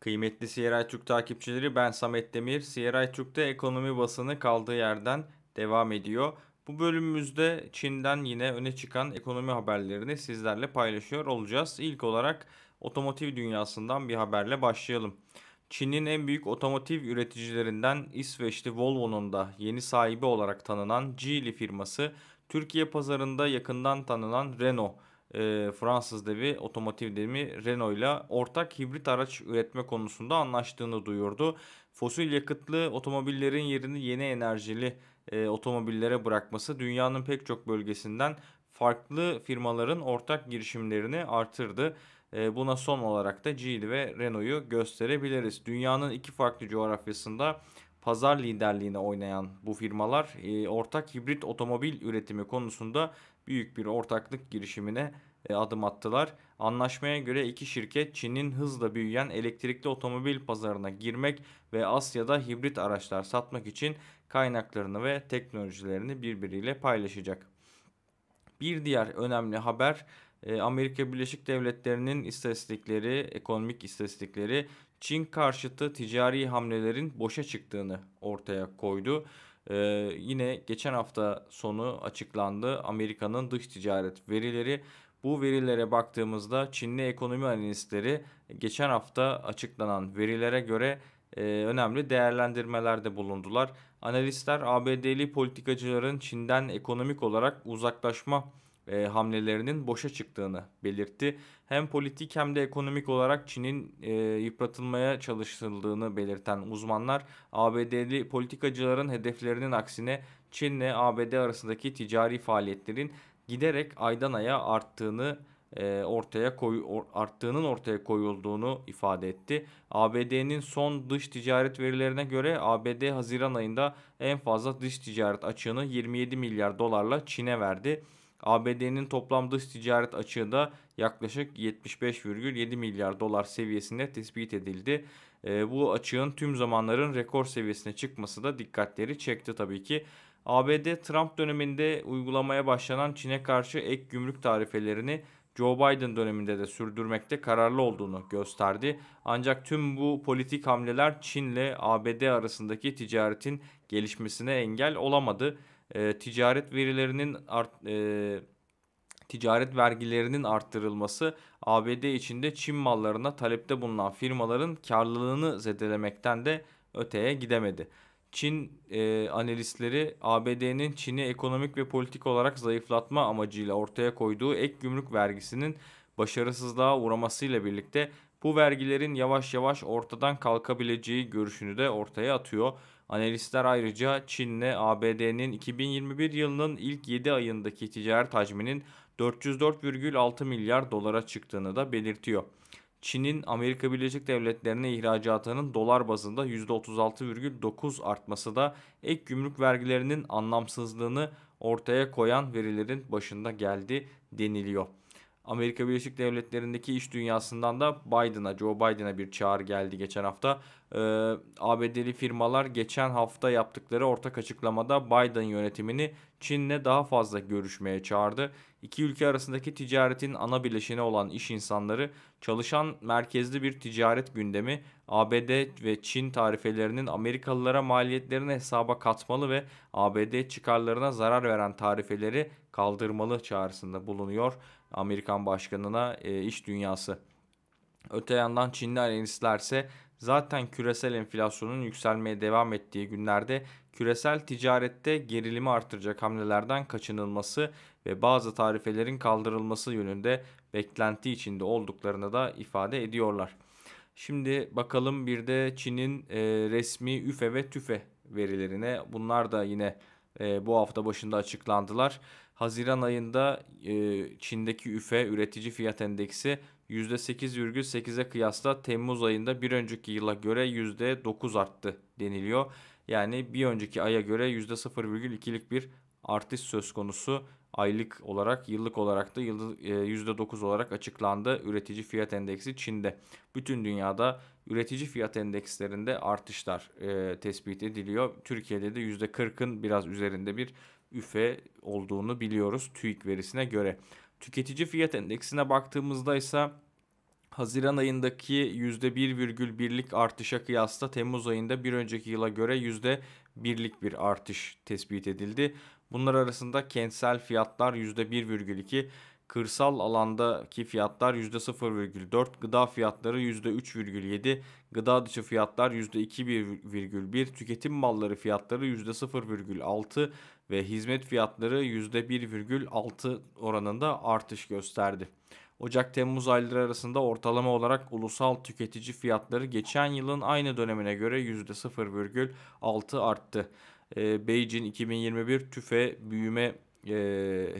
Kıymetli Sierra Türk takipçileri ben Samet Demir. Sierra Türk'te ekonomi basını kaldığı yerden devam ediyor. Bu bölümümüzde Çin'den yine öne çıkan ekonomi haberlerini sizlerle paylaşıyor olacağız. İlk olarak otomotiv dünyasından bir haberle başlayalım. Çin'in en büyük otomotiv üreticilerinden İsveçli Volvo'nun da yeni sahibi olarak tanınan Geely firması Türkiye pazarında yakından tanınan Renault e, Fransız devi otomotiv devi Renault ile ortak hibrit araç üretme konusunda anlaştığını duyurdu. Fosil yakıtlı otomobillerin yerini yeni enerjili e, otomobillere bırakması dünyanın pek çok bölgesinden farklı firmaların ortak girişimlerini artırdı. E, buna son olarak da Geely ve Renault'u gösterebiliriz. Dünyanın iki farklı coğrafyasında pazar liderliğine oynayan bu firmalar e, ortak hibrit otomobil üretimi konusunda büyük bir ortaklık girişimine e, adım attılar. Anlaşmaya göre iki şirket Çin'in hızla büyüyen elektrikli otomobil pazarına girmek ve Asya'da hibrit araçlar satmak için kaynaklarını ve teknolojilerini birbiriyle paylaşacak. Bir diğer önemli haber e, Amerika Birleşik Devletleri'nin istatistikleri, ekonomik istatistikleri Çin karşıtı ticari hamlelerin boşa çıktığını ortaya koydu. Ee, yine geçen hafta sonu açıklandı Amerika'nın dış ticaret verileri. Bu verilere baktığımızda Çinli ekonomi analistleri geçen hafta açıklanan verilere göre e, önemli değerlendirmelerde bulundular. Analistler ABD'li politikacıların Çin'den ekonomik olarak uzaklaşma e, hamlelerinin boşa çıktığını belirtti. Hem politik hem de ekonomik olarak Çin'in e, yıpratılmaya çalışıldığını belirten uzmanlar ABD'li politikacıların hedeflerinin aksine Çin'le ABD arasındaki ticari faaliyetlerin giderek aydan aya arttığını e, ortaya koy arttığının ortaya koyulduğunu ifade etti. ABD'nin son dış ticaret verilerine göre ABD Haziran ayında en fazla dış ticaret açığını 27 milyar dolarla Çin'e verdi. ABD'nin toplam dış ticaret açığı da yaklaşık 75,7 milyar dolar seviyesinde tespit edildi. E, bu açığın tüm zamanların rekor seviyesine çıkması da dikkatleri çekti tabii ki. ABD Trump döneminde uygulamaya başlanan Çin'e karşı ek gümrük tarifelerini Joe Biden döneminde de sürdürmekte kararlı olduğunu gösterdi. Ancak tüm bu politik hamleler Çin'le ABD arasındaki ticaretin gelişmesine engel olamadı e, ticaret verilerinin art, e, ticaret vergilerinin arttırılması ABD içinde Çin mallarına talepte bulunan firmaların karlılığını zedelemekten de öteye gidemedi. Çin e, analistleri ABD'nin Çin'i ekonomik ve politik olarak zayıflatma amacıyla ortaya koyduğu ek gümrük vergisinin başarısızlığa uğramasıyla birlikte bu vergilerin yavaş yavaş ortadan kalkabileceği görüşünü de ortaya atıyor. Analistler ayrıca Çin'le ABD'nin 2021 yılının ilk 7 ayındaki ticaret hacminin 404,6 milyar dolara çıktığını da belirtiyor. Çin'in Amerika Birleşik Devletleri'ne ihracatının dolar bazında %36,9 artması da ek gümrük vergilerinin anlamsızlığını ortaya koyan verilerin başında geldi deniliyor. Amerika Birleşik Devletleri'ndeki iş dünyasından da Biden'a, Joe Biden'a bir çağrı geldi geçen hafta. Ee, ABD'li firmalar geçen hafta yaptıkları ortak açıklamada Biden yönetimini Çin'le daha fazla görüşmeye çağırdı. İki ülke arasındaki ticaretin ana bileşeni olan iş insanları çalışan merkezli bir ticaret gündemi ABD ve Çin tarifelerinin Amerikalılara maliyetlerini hesaba katmalı ve ABD çıkarlarına zarar veren tarifeleri kaldırmalı çağrısında bulunuyor. Amerikan başkanına e, iş dünyası. Öte yandan Çinli analistlerse zaten küresel enflasyonun yükselmeye devam ettiği günlerde küresel ticarette gerilimi artıracak hamlelerden kaçınılması ve bazı tarifelerin kaldırılması yönünde beklenti içinde olduklarını da ifade ediyorlar. Şimdi bakalım bir de Çin'in e, resmi üfe ve tüfe verilerine bunlar da yine e, bu hafta başında açıklandılar. Haziran ayında e, Çin'deki üfe üretici fiyat endeksi %8,8'e kıyasla Temmuz ayında bir önceki yıla göre %9 arttı deniliyor. Yani bir önceki aya göre %0,2'lik bir artış söz konusu aylık olarak yıllık olarak da %9 e, olarak açıklandı üretici fiyat endeksi Çin'de. Bütün dünyada üretici fiyat endekslerinde artışlar e, tespit ediliyor. Türkiye'de de %40'ın biraz üzerinde bir üfe olduğunu biliyoruz TÜİK verisine göre. Tüketici fiyat endeksine baktığımızda ise Haziran ayındaki %1,1'lik artışa kıyasla Temmuz ayında bir önceki yıla göre %1'lik bir artış tespit edildi. Bunlar arasında kentsel fiyatlar %1,2, kırsal alandaki fiyatlar %0,4, gıda fiyatları %3,7, gıda dışı fiyatlar %2,1, tüketim malları fiyatları %0,6 ve hizmet fiyatları %1,6 oranında artış gösterdi. Ocak-Temmuz ayları arasında ortalama olarak ulusal tüketici fiyatları geçen yılın aynı dönemine göre %0,6 arttı. E, Beijing 2021 tüfe büyüme e,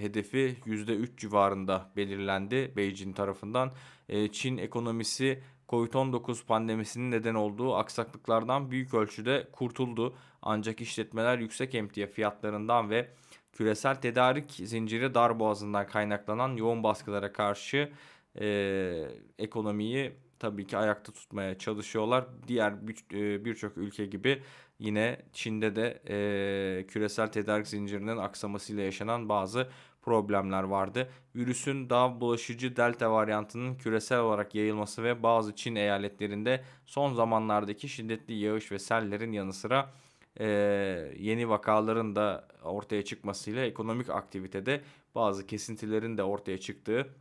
hedefi %3 civarında belirlendi Beijing tarafından. E, Çin ekonomisi Covid-19 pandemisinin neden olduğu aksaklıklardan büyük ölçüde kurtuldu. Ancak işletmeler yüksek emtia fiyatlarından ve küresel tedarik zinciri dar boğazından kaynaklanan yoğun baskılara karşı e, ekonomiyi tabii ki ayakta tutmaya çalışıyorlar. Diğer e, birçok ülke gibi yine Çin'de de e, küresel tedarik zincirinin aksamasıyla yaşanan bazı problemler vardı. Virüsün daha bulaşıcı delta varyantının küresel olarak yayılması ve bazı Çin eyaletlerinde son zamanlardaki şiddetli yağış ve sellerin yanı sıra e, yeni vakaların da ortaya çıkmasıyla ekonomik aktivitede bazı kesintilerin de ortaya çıktığı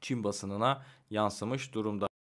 Çin basınına yansımış durumda.